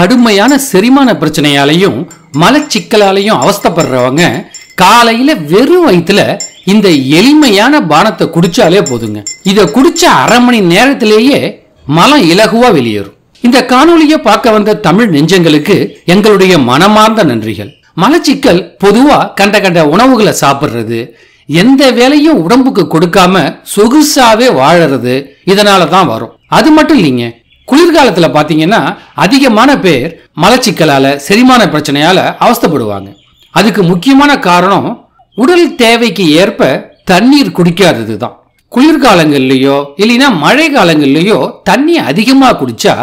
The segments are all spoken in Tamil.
கடுமையான செரிமான பிரச்சனையாலையும் மலச்சிக்கலாலையும் அவஸ்தப்படுறவங்க காலையில வெறும் வயிற்றுல இந்த எளிமையான பானத்தை குடிச்சாலே போதுங்க இதை குடிச்ச அரை மணி நேரத்திலேயே மலம் இலகுவா வெளியேறும் இந்த காணொலியை பார்க்க வந்த தமிழ் நெஞ்சங்களுக்கு எங்களுடைய மனமார்ந்த நன்றிகள் மலச்சிக்கல் பொதுவா கண்ட கண்ட உணவுகளை சாப்பிட்றது எந்த வேலையும் உடம்புக்கு கொடுக்காம சொகுசாவே வாழறது இதனால தான் வரும் அது மட்டும் இல்லைங்க குளிர்காலத்தில் பார்த்தீங்கன்னா அதிகமான பேர் மலச்சிக்கலால் செரிமான பிரச்சனையால் அவஸ்தப்படுவாங்க அதுக்கு முக்கியமான காரணம் உடல் தேவைக்கு ஏற்ப தண்ணீர் குடிக்காதது தான் குளிர்காலங்கள்லையோ இல்லைன்னா மழை காலங்கள்லையோ தண்ணி அதிகமாக குடித்தா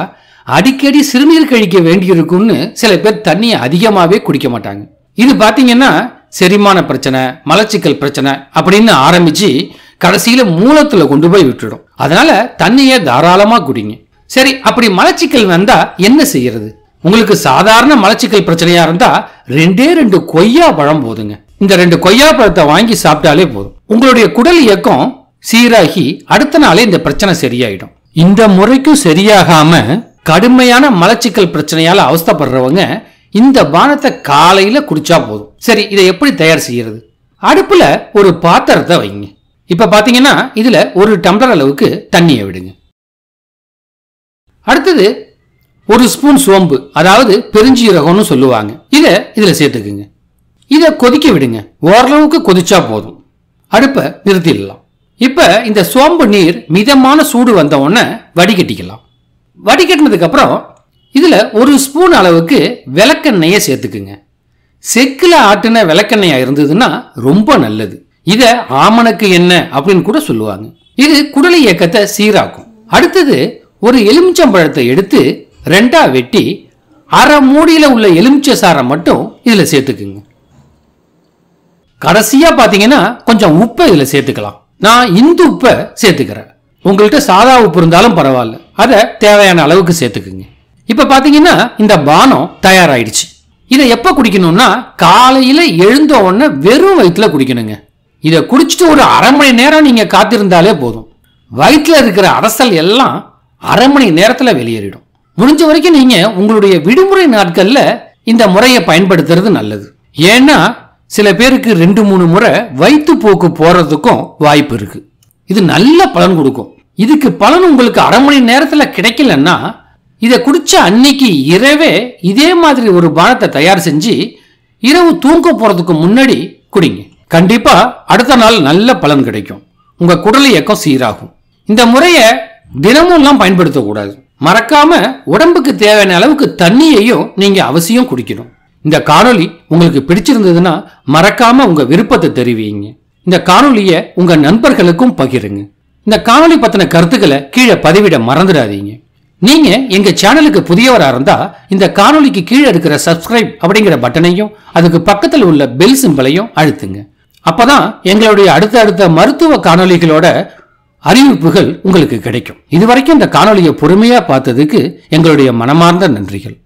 அடிக்கடி சிறுநீர் கழிக்க வேண்டியிருக்கும்னு சில பேர் தண்ணியை அதிகமாகவே குடிக்க மாட்டாங்க இது பார்த்தீங்கன்னா செரிமான பிரச்சனை மலச்சிக்கல் பிரச்சனை அப்படின்னு ஆரம்பித்து கடைசியில் மூலத்தில் கொண்டு போய் விட்டுடும் அதனால் தண்ணியை தாராளமாக குடிங்க சரி அப்படி மலச்சிக்கல் வந்தா என்ன செய்யறது உங்களுக்கு சாதாரண மலச்சிக்கல் பிரச்சனையா இருந்தா ரெண்டே ரெண்டு கொய்யா பழம் போதுங்க இந்த ரெண்டு கொய்யா பழத்தை வாங்கி சாப்பிட்டாலே போதும் உங்களுடைய குடல் இயக்கம் சீராகி அடுத்த நாளே இந்த பிரச்சனை சரியாயிடும் இந்த முறைக்கும் சரியாகாம கடுமையான மலச்சிக்கல் பிரச்சனையால அவஸ்தப்படுறவங்க இந்த பானத்தை காலையில குடிச்சா போதும் சரி இதை எப்படி தயார் செய்யறது அடுப்புல ஒரு பாத்திரத்தை வைங்க இப்ப பாத்தீங்கன்னா இதுல ஒரு டம்ளர் அளவுக்கு தண்ணியை விடுங்க அடுத்தது ஒரு ஸ்பூன் சோம்பு அதாவது பெருஞ்சீரகம்னு சொல்லுவாங்க இதை இதில் சேர்த்துக்குங்க இதை கொதிக்க விடுங்க ஓரளவுக்கு கொதிச்சா போதும் அடுப்பை நிறுத்திடலாம் இப்போ இந்த சோம்பு நீர் மிதமான சூடு வந்த உடனே வடிகட்டிக்கலாம் வடிகட்டினதுக்கப்புறம் இதில் ஒரு ஸ்பூன் அளவுக்கு விளக்கெண்ணெயை சேர்த்துக்குங்க செக்கில் ஆட்டின விளக்கெண்ணெயாக இருந்ததுன்னா ரொம்ப நல்லது இதை ஆமணக்கு என்ன அப்படின்னு கூட சொல்லுவாங்க இது குடலை இயக்கத்தை சீராக்கும் அடுத்தது ஒரு எலுமிச்சம் பழத்தை எடுத்து ரெண்டா வெட்டி அரை மூடியில் உள்ள எலுமிச்சை சாரை மட்டும் இதில் சேர்த்துக்குங்க கடைசியாக பார்த்தீங்கன்னா கொஞ்சம் உப்பை இதில் சேர்த்துக்கலாம் நான் இந்து உப்பை சேர்த்துக்கிறேன் உங்கள்கிட்ட சாதா உப்பு இருந்தாலும் பரவாயில்ல அதை தேவையான அளவுக்கு சேர்த்துக்குங்க இப்போ பார்த்தீங்கன்னா இந்த பானம் தயாராயிடுச்சு இதை எப்போ குடிக்கணும்னா காலையில் எழுந்த உடனே வெறும் வயிற்றுல குடிக்கணுங்க இதை குடிச்சிட்டு ஒரு அரை மணி நேரம் நீங்கள் காத்திருந்தாலே போதும் வயிற்றில் இருக்கிற அரசல் எல்லாம் அரை மணி நேரத்தில் வெளியேறிடும் முடிஞ்ச வரைக்கும் நீங்கள் உங்களுடைய விடுமுறை நாட்களில் இந்த முறையை பயன்படுத்துறது நல்லது ஏன்னா சில பேருக்கு ரெண்டு மூணு முறை வயிற்று போக்கு போகிறதுக்கும் வாய்ப்பு இருக்குது இது நல்ல பலன் கொடுக்கும் இதுக்கு பலன் உங்களுக்கு அரை மணி நேரத்தில் கிடைக்கலன்னா இதை குடிச்ச அன்னைக்கு இரவே இதே மாதிரி ஒரு பானத்தை தயார் செஞ்சு இரவு தூங்க போகிறதுக்கு முன்னாடி குடிங்க கண்டிப்பாக அடுத்த நாள் நல்ல பலன் கிடைக்கும் உங்கள் குடல் இயக்கம் சீராகும் இந்த முறையை தினமும்லாம் பயன்படுத்தக்கூடாது மறக்காம உடம்புக்கு தேவையான அளவுக்கு தண்ணியையும் நீங்க அவசியம் குடிக்கணும் இந்த காணொலி உங்களுக்கு பிடிச்சிருந்ததுன்னா மறக்காம உங்க விருப்பத்தை தெரிவிங்க இந்த காணொலியை உங்க நண்பர்களுக்கும் பகிருங்க இந்த காணொலி பத்தின கருத்துக்களை கீழே பதிவிட மறந்துடாதீங்க நீங்க எங்க சேனலுக்கு புதியவரா இருந்தா இந்த காணொலிக்கு கீழே இருக்கிற சப்ஸ்கிரைப் அப்படிங்கிற பட்டனையும் அதுக்கு பக்கத்தில் உள்ள பெல் சிம்பிளையும் அழுத்துங்க அப்பதான் எங்களுடைய அடுத்த அடுத்த மருத்துவ காணொலிகளோட அறிவிப்புகள் உங்களுக்கு கிடைக்கும் இதுவரைக்கும் இந்த காணொலியை பொறுமையா பார்த்ததுக்கு எங்களுடைய மனமார்ந்த நன்றிகள்